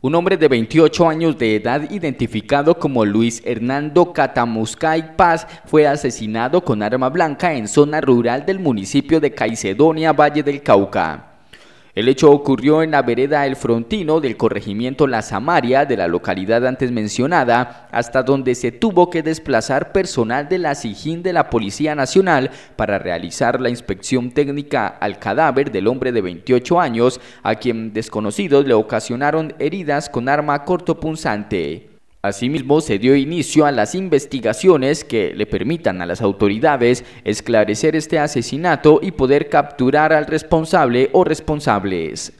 Un hombre de 28 años de edad identificado como Luis Hernando Catamuscay Paz fue asesinado con arma blanca en zona rural del municipio de Caicedonia, Valle del Cauca. El hecho ocurrió en la vereda El Frontino del corregimiento La Samaria de la localidad antes mencionada, hasta donde se tuvo que desplazar personal de la SIGIN de la Policía Nacional para realizar la inspección técnica al cadáver del hombre de 28 años, a quien desconocidos le ocasionaron heridas con arma cortopunzante. Asimismo, se dio inicio a las investigaciones que le permitan a las autoridades esclarecer este asesinato y poder capturar al responsable o responsables.